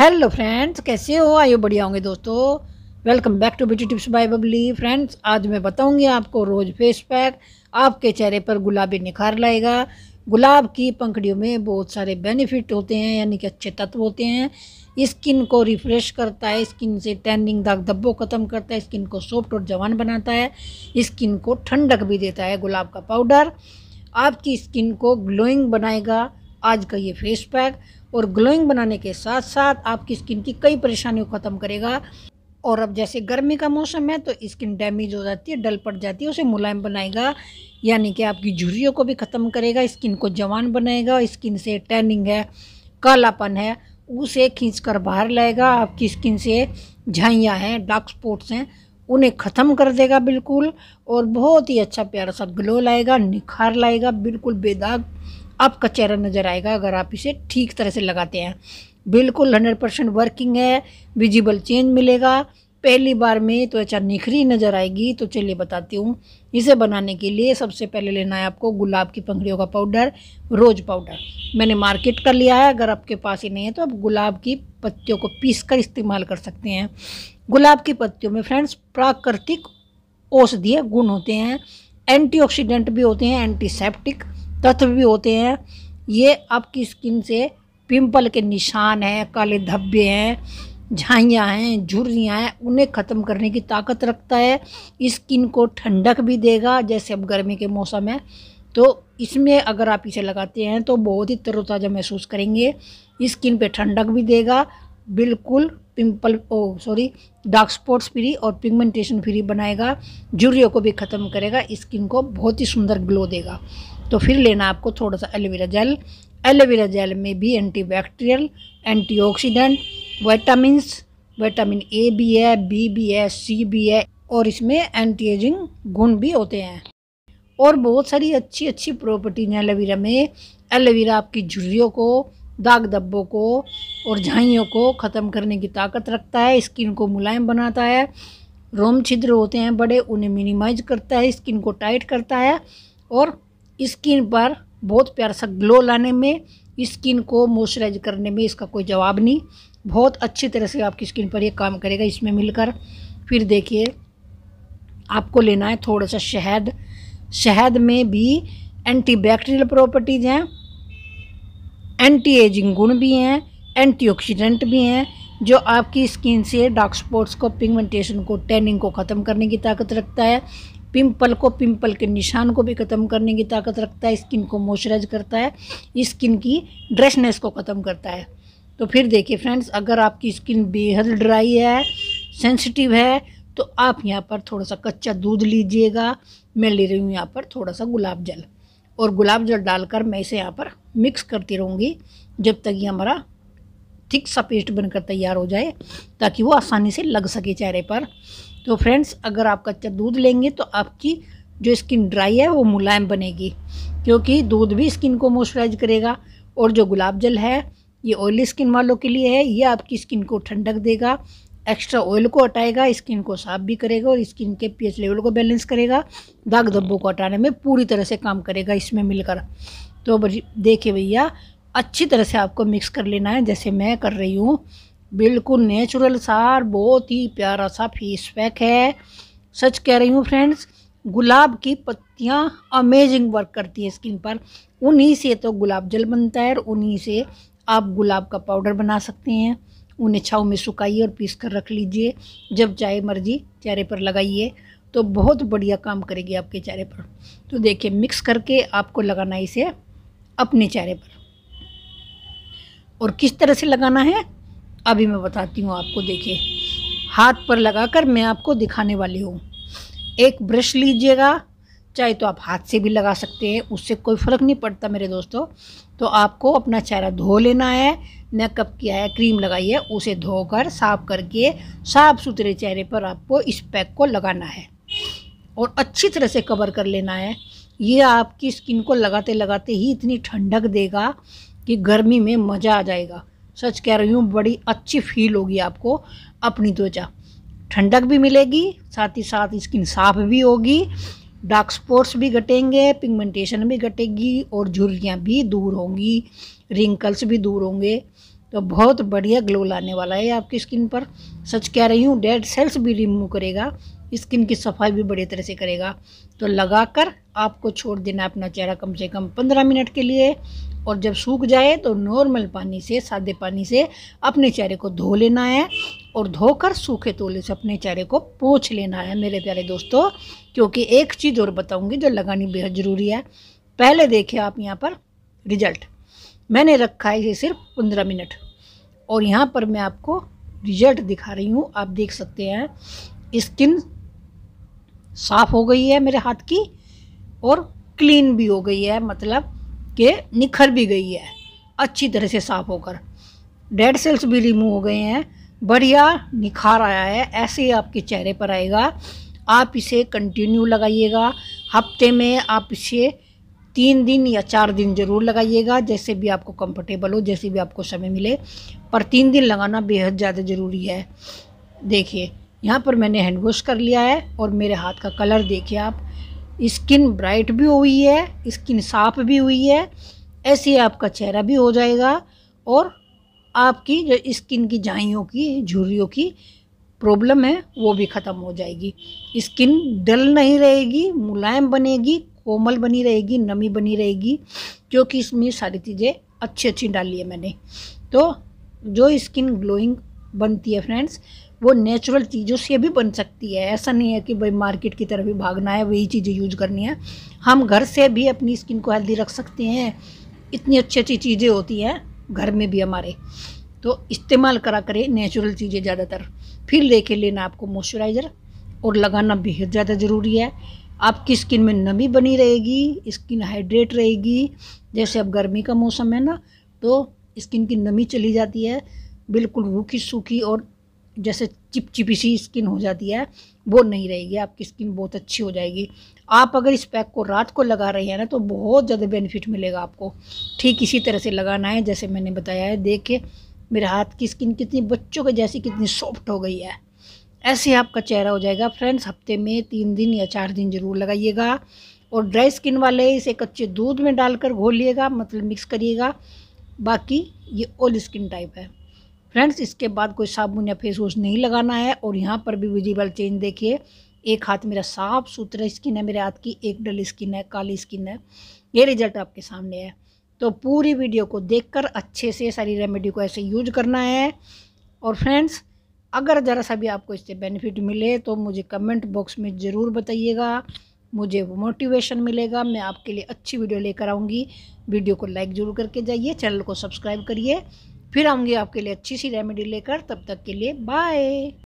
hello friends कैसे हो आइए बढ़िया होंगे दोस्तों welcome back to beauty tips by Babli friends आज मैं बताऊंगी आपको रोज़ फेस पैक आपके चेहरे पर गुलाबी निखार लाएगा गुलाब की पंखड़ियों में बहुत सारे बेनिफिट होते हैं यानी कि अच्छे तत्व होते हैं स्किन को रिफ्रेश करता है स्किन से टैनिंग दाग धब्बों ख़त्म करता है स्किन को सॉफ्ट और जवान बनाता है स्किन को ठंडक भी देता है गुलाब का पाउडर आपकी स्किन को ग्लोइंग बनाएगा आज का ये फेस पैक और ग्लोइंग बनाने के साथ साथ आपकी स्किन की कई परेशानियों को ख़त्म करेगा और अब जैसे गर्मी का मौसम है तो स्किन डैमेज हो जाती है डल पड़ जाती है उसे मुलायम बनाएगा यानी कि आपकी झुर्रियों को भी ख़त्म करेगा स्किन को जवान बनाएगा स्किन से टैनिंग है कालापन है उसे खींच कर बाहर लाएगा आपकी स्किन से झाइयाँ हैं डार्क स्पॉट्स हैं उन्हें ख़त्म कर देगा बिल्कुल और बहुत ही अच्छा प्यारा सा ग्लो लाएगा निखार लाएगा बिल्कुल बेदाग आपका चेहरा नज़र आएगा अगर आप इसे ठीक तरह से लगाते हैं बिल्कुल हंड्रेड परसेंट वर्किंग है विजिबल चेंज मिलेगा पहली बार में त्वचा तो निखरी नज़र आएगी तो चलिए बताती हूँ इसे बनाने के लिए सबसे पहले लेना है आपको गुलाब की पंखड़ियों का पाउडर रोज़ पाउडर मैंने मार्केट कर लिया है अगर आपके पास ही नहीं है तो आप गुलाब की पत्तियों को पीस कर इस्तेमाल कर सकते हैं गुलाब की पत्तियों में फ्रेंड्स प्राकृतिक औषधीय गुण होते हैं एंटीऑक्सीडेंट भी होते हैं एंटीसेप्टिक तत्व भी होते हैं ये आपकी स्किन से पिंपल के निशान हैं काले धब्बे हैं झाइयाँ हैं झुर्रियाँ हैं उन्हें ख़त्म करने की ताकत रखता है स्किन को ठंडक भी देगा जैसे अब गर्मी के मौसम है तो इसमें अगर आप इसे लगाते हैं तो बहुत ही तरोताज़ा महसूस करेंगे स्किन पे ठंडक भी देगा बिल्कुल pimple oh sorry dark spots free और पिगमेंटेशन फ्री बनाएगा जुर्रियों को भी ख़त्म करेगा स्किन को बहुत ही सुंदर ग्लो देगा तो फिर लेना आपको थोड़ा सा एलोवेरा जेल एलोवेरा जेल में भी antibacterial antioxidant vitamin vitamin A भी है बी भी है सी भी है और इसमें एंटी एजिंग गुण भी होते हैं और बहुत सारी अच्छी अच्छी प्रॉपर्टीज हैं एलोवेरा में एलोवेरा आपकी झुर्रियों को दाग धब्बों को और झाइयों को ख़त्म करने की ताकत रखता है स्किन को मुलायम बनाता है रोम छिद्र होते हैं बड़े उन्हें मिनिमाइज करता है स्किन को टाइट करता है और स्किन पर बहुत प्यारा सा ग्लो लाने में स्किन को मॉइस्चराइज करने में इसका कोई जवाब नहीं बहुत अच्छी तरह से आपकी स्किन पर ये काम करेगा इसमें मिलकर फिर देखिए आपको लेना है थोड़ा सा शहद शहद में भी एंटीबैक्टीरियल प्रॉपर्टीज़ हैं एंटी एजिंग गुण भी हैं एंटीऑक्सीडेंट भी हैं जो आपकी स्किन से डार्क स्पॉट्स को पिगमेंटेशन को टैनिंग को ख़त्म करने की ताकत रखता है पिंपल को पिंपल के निशान को भी ख़त्म करने की ताकत रखता है स्किन को मॉइस्चराइज करता है स्किन की ड्रेसनेस को ख़त्म करता है तो फिर देखिए फ्रेंड्स अगर आपकी स्किन बेहद ड्राई है सेंसिटिव है तो आप यहाँ पर थोड़ा सा कच्चा दूध लीजिएगा मैं ले रही हूँ यहाँ पर थोड़ा सा गुलाब जल और गुलाब जल डालकर मैं इसे यहाँ पर मिक्स करती रहूँगी जब तक ये हमारा थिक सा पेस्ट बनकर तैयार हो जाए ताकि वो आसानी से लग सके चेहरे पर तो फ्रेंड्स अगर आप कच्चा दूध लेंगे तो आपकी जो स्किन ड्राई है वो मुलायम बनेगी क्योंकि दूध भी स्किन को मॉइस्चराइज करेगा और जो गुलाब जल है ये ऑयली स्किन वालों के लिए है ये आपकी स्किन को ठंडक देगा एक्स्ट्रा ऑयल को हटाएगा स्किन को साफ भी करेगा और स्किन के पीएच लेवल को बैलेंस करेगा दाग धब्बों को हटाने में पूरी तरह से काम करेगा इसमें मिलकर तो देखिए भैया अच्छी तरह से आपको मिक्स कर लेना है जैसे मैं कर रही हूँ बिल्कुल नेचुरल सार बहुत ही प्यारा सा फेस पैक है सच कह रही हूँ फ्रेंड्स गुलाब की पत्तियाँ अमेजिंग वर्क करती है स्किन पर उन्हीं से तो गुलाब जल बनता है और उन्हीं से आप गुलाब का पाउडर बना सकते हैं उन्हें छाव में सुखाइए और पीस कर रख लीजिए जब चाहे मर्जी चेहरे पर लगाइए तो बहुत बढ़िया काम करेगी आपके चेहरे पर तो देखिए मिक्स करके आपको लगाना इसे अपने चेहरे पर और किस तरह से लगाना है अभी मैं बताती हूँ आपको देखिए हाथ पर लगाकर मैं आपको दिखाने वाली हूँ एक ब्रश लीजिएगा चाहे तो आप हाथ से भी लगा सकते हैं उससे कोई फ़र्क नहीं पड़ता मेरे दोस्तों तो आपको अपना चेहरा धो लेना है मेकअप किया है क्रीम लगाई है उसे धोकर साफ करके साफ सुथरे चेहरे पर आपको इस पैक को लगाना है और अच्छी तरह से कवर कर लेना है ये आपकी स्किन को लगाते लगाते ही इतनी ठंडक देगा कि गर्मी में मज़ा आ जाएगा सच कह रही हूँ बड़ी अच्छी फील होगी आपको अपनी त्वचा ठंडक भी मिलेगी साथ ही साथ स्किन साफ भी होगी डार्क स्पॉट्स भी घटेंगे पिगमेंटेशन भी घटेगी और झुर्रियाँ भी दूर होंगी रिंकल्स भी दूर होंगे तो बहुत बढ़िया ग्लो लाने वाला है आपकी स्किन पर सच कह रही हूँ डेड सेल्स भी रिमूव करेगा स्किन की सफाई भी बढ़िया तरह से करेगा तो लगाकर आपको छोड़ देना अपना चेहरा कम से कम पंद्रह मिनट के लिए और जब सूख जाए तो नॉर्मल पानी से सादे पानी से अपने चेहरे को धो लेना है और धोकर सूखे तोले से अपने चेहरे को पोछ लेना है मेरे प्यारे दोस्तों क्योंकि एक चीज़ और बताऊंगी जो लगानी बेहद ज़रूरी है पहले देखें आप यहाँ पर रिजल्ट मैंने रखा है इसे सिर्फ पंद्रह मिनट और यहाँ पर मैं आपको रिजल्ट दिखा रही हूँ आप देख सकते हैं स्किन साफ़ हो गई है मेरे हाथ की और क्लीन भी हो गई है मतलब के निखर भी गई है अच्छी तरह से साफ होकर डेड सेल्स भी रिमूव हो गए हैं बढ़िया निखार आया है ऐसे ही आपके चेहरे पर आएगा आप इसे कंटिन्यू लगाइएगा हफ्ते में आप इसे तीन दिन या चार दिन ज़रूर लगाइएगा जैसे भी आपको कंफर्टेबल हो जैसे भी आपको समय मिले पर तीन दिन लगाना बेहद ज़्यादा ज़रूरी है देखिए यहाँ पर मैंने हैंड वॉश कर लिया है और मेरे हाथ का कलर देखिए आप स्किन ब्राइट भी हुई है स्किन साफ भी हुई है ऐसे आपका चेहरा भी हो जाएगा और आपकी जो स्किन की जाइयों की झुर्रियों की प्रॉब्लम है वो भी ख़त्म हो जाएगी स्किन डल नहीं रहेगी मुलायम बनेगी कोमल बनी रहेगी नमी बनी रहेगी क्योंकि इसमें सारी चीज़ें अच्छी अच्छी डाली है मैंने तो जो स्किन ग्लोइंग बनती है फ्रेंड्स वो नेचुरल चीज़ों से भी बन सकती है ऐसा नहीं है कि भाई मार्केट की तरफ ही भागना है वही चीज़ें यूज करनी है हम घर से भी अपनी स्किन को हेल्दी रख सकते हैं इतनी अच्छी अच्छी चीज़ें होती हैं घर में भी हमारे तो इस्तेमाल करा करें नेचुरल चीज़ें ज़्यादातर फिर लेके लेना आपको मॉइस्चराइज़र और लगाना बेहद ज़्यादा ज़रूरी है आपकी स्किन में नमी बनी रहेगी स्किन हाइड्रेट रहेगी जैसे अब गर्मी का मौसम है ना तो स्किन की नमी चली जाती है बिल्कुल रूखी सूखी और जैसे चिपचिपी सी स्किन हो जाती है वो नहीं रहेगी आपकी स्किन बहुत अच्छी हो जाएगी आप अगर इस पैक को रात को लगा रहे हैं ना तो बहुत ज़्यादा बेनिफिट मिलेगा आपको ठीक इसी तरह से लगाना है जैसे मैंने बताया है देखे मेरे हाथ की स्किन कितनी बच्चों के जैसी कितनी सॉफ्ट हो गई है ऐसे आपका चेहरा हो जाएगा फ्रेंड्स हफ्ते में तीन दिन या चार दिन ज़रूर लगाइएगा और ड्राई स्किन वाले इसे कच्चे दूध में डालकर घोलिएगा मतलब मिक्स करिएगा बाकी ये ओल स्किन टाइप है फ्रेंड्स इसके बाद कोई साबुन या फेस वॉश नहीं लगाना है और यहाँ पर भी विजिबल चेंज देखिए एक हाथ मेरा साफ सुथरा स्किन है मेरे हाथ की एक डल स्किन है काली स्किन है ये रिजल्ट आपके सामने है तो पूरी वीडियो को देखकर अच्छे से सारी रेमेडी को ऐसे यूज करना है और फ्रेंड्स अगर ज़रा सा भी आपको इससे बेनिफिट मिले तो मुझे कमेंट बॉक्स में ज़रूर बताइएगा मुझे मोटिवेशन मिलेगा मैं आपके लिए अच्छी वीडियो लेकर आऊँगी वीडियो को लाइक ज़रूर करके जाइए चैनल को सब्सक्राइब करिए फिर आऊँगी आपके लिए अच्छी सी रेमेडी लेकर तब तक के लिए बाय